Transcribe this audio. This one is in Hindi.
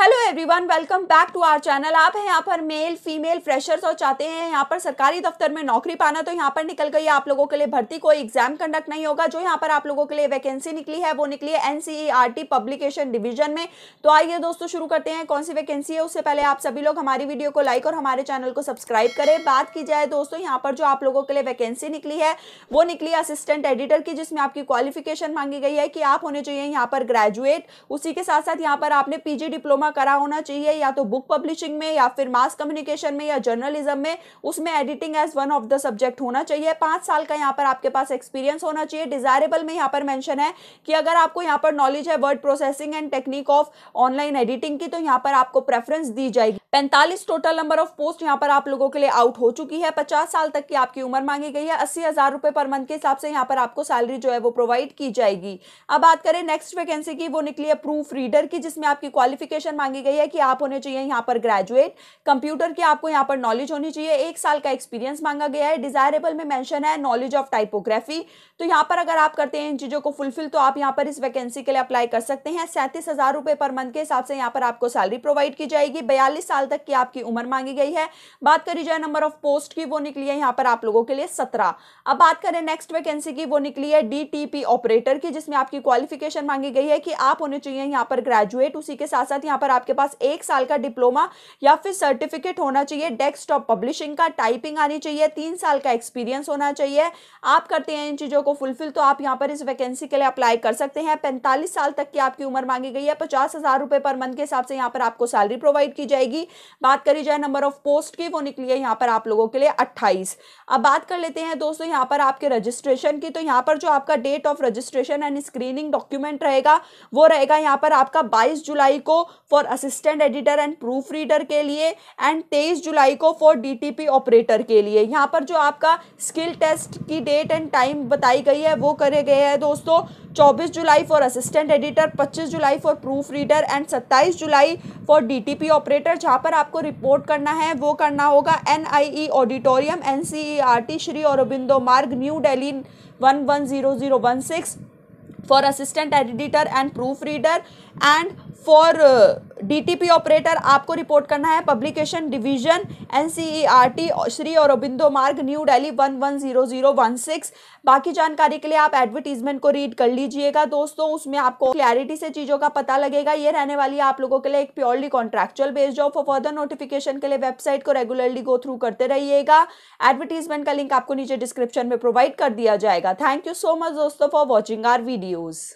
hello everyone welcome back to our channel आप हैं यहाँ पर मेल फीमेल फ्रेशर्स और चाहते हैं यहाँ पर सरकारी दफ्तर में नौकरी पाना तो यहाँ पर निकल गई आप लोगों के लिए भर्ती कोई एग्जाम कंडक्ट नहीं होगा जो यहाँ पर आप लोगों के लिए वैकेंसी निकली है वो निकली है एनसीईआरटी पब्लिकेशन डिवीजन में तो आइए दोस्तों शुरू करते हैं कौन सी वैकेंसी है उससे पहले आप सभी लोग हमारी वीडियो को लाइक और हमारे चैनल को सब्सक्राइब करें बात की जाए दोस्तों यहाँ पर जो आप लोगों के लिए वैकेंसी निकली है वो निकली असिस्टेंट एडिटर की जिसमें आपकी क्वालिफिकेशन मांगी गई है कि आप होने चाहिए यहाँ पर ग्रेजुएट उसी के साथ साथ यहाँ पर आपने पीजी डिप्लोमा डिप्लोमा करा होना चाहिए या तो बुक पब्लिशिंग में या फिर मास कम्युनिकेशन में या जर्नलिज्म में उसमें editing as one of the subject होना चाहिए पांच साल का यहाँ पर आपके पास एक्सपीरियंस होना चाहिए डिजायरेबल में यहाँ पर मैंशन है कि अगर आपको यहाँ पर नॉलेज है word processing and technique of online editing की तो यहाँ पर आपको प्रेफरेंस दी जाएगी पैंतालीस टोटल नंबर ऑफ पोस्ट यहाँ पर आप लोगों के लिए आउट हो चुकी है पचास साल तक की आपकी उम्र मांगी गई है अस्सी हजार रुपए पर मंथ के हिसाब से यहाँ पर आपको सैलरी जो है वो प्रोवाइड की जाएगी अब बात करें नेक्स्ट वैकेंसी की वो निकली है प्रूफ रीडर की जिसमें आपकी क्वालिफिकेशन मांगी गई है कि आप होने चाहिए यहाँ पर ग्रेजुएट कंप्यूटर की आपको यहाँ पर नॉलेज होनी चाहिए एक साल का एक्सपीरियंस मांगा गया है डिजायरेबल में मेंशन है नॉलेज ऑफ टाइपोग्राफी तो यहाँ पर अगर आप करते हैं इन चीज़ों को फुलफिल तो आप यहाँ पर इस वैकेंसी के लिए अप्लाई कर सकते हैं सैंतीस पर मंथ के हिसाब से यहाँ पर आपको सैलरी प्रोवाइड की जाएगी बयालीस साल तक की आपकी उम्र मांगी गई है बात करी जाए नंबर ऑफ पोस्ट की वो निकली है यहाँ पर आप लोगों के लिए सत्रह अब बात करें नेक्स्ट वैकेंसी की वो निकली है डी ऑपरेटर की जिसमें आपकी क्वालिफिकेशन मांगी गई है कि आप होने चाहिए यहाँ पर ग्रेजुएट उसी के साथ साथ यहाँ पर आपके पास एक साल का डिप्लोमा या फिर सर्टिफिकेट होना चाहिए डेस्कटॉप पब्लिशिंग का टाइपिंग आनी चाहिए तीन साल का एक्सपीरियंस होना चाहिए आप करते हैं इन चीज़ों को फुलफिल तो आप यहाँ पर इस वैकेंसी के लिए अप्लाई कर सकते हैं पैंतालीस साल तक की आपकी उम्र मांगी गई है पचास हज़ार रुपये पर मंथ के हिसाब से यहाँ पर आपको सैलरी प्रोवाइड की जाएगी बात करी जाए नंबर ऑफ पोस्ट की वो निकली है यहाँ पर आप लोगों के लिए अट्ठाईस अब बात कर लेते हैं दोस्तों यहाँ पर आपके रजिस्ट्रेशन की तो यहाँ पर जो आपका date of registration and screening document रहेगा वो रहेगा यहाँ पर आपका 22 जुलाई को for assistant editor and proof reader के लिए एंड तेईस जुलाई को फॉर डीटीपी ऑपरेटर के लिए यहाँ पर जो आपका स्किल टेस्ट की डेट एंड टाइम बताई गई है वो करे गए हैं दोस्तों 24 जुलाई फॉर असिस्टेंट एडिटर 25 जुलाई फॉर प्रूफ रीडर एंड 27 जुलाई फॉर डीटीपी ऑपरेटर जहाँ पर आपको रिपोर्ट करना है वो करना होगा एन ऑडिटोरियम एन श्री और Marg New Delhi one one zero zero one six for assistant editor and proofreader and for uh, DTP operator आपको रिपोर्ट करना है पब्लिकेशन डिवीजन एनसीईआरटी श्री और Aurobindo Marg New Delhi one one zero zero one six बाकी जानकारी के लिए आप एडवर्टीजमेंट को रीड कर लीजिएगा दोस्तों उसमें आपको क्लैरिटी से चीज़ों का पता लगेगा ये रहने वाली आप लोगों के लिए एक purely contractual based job for further notification के लिए वेबसाइट को रेगुलरली गो थ्रू करते रहिएगा एडवर्टीजमेंट का लिंक आपको नीचे डिस्क्रिप्शन में प्रोवाइड कर दिया जाएगा थैंक यू सो मच दोस्तों फॉर वॉचिंग आर वीडियोज़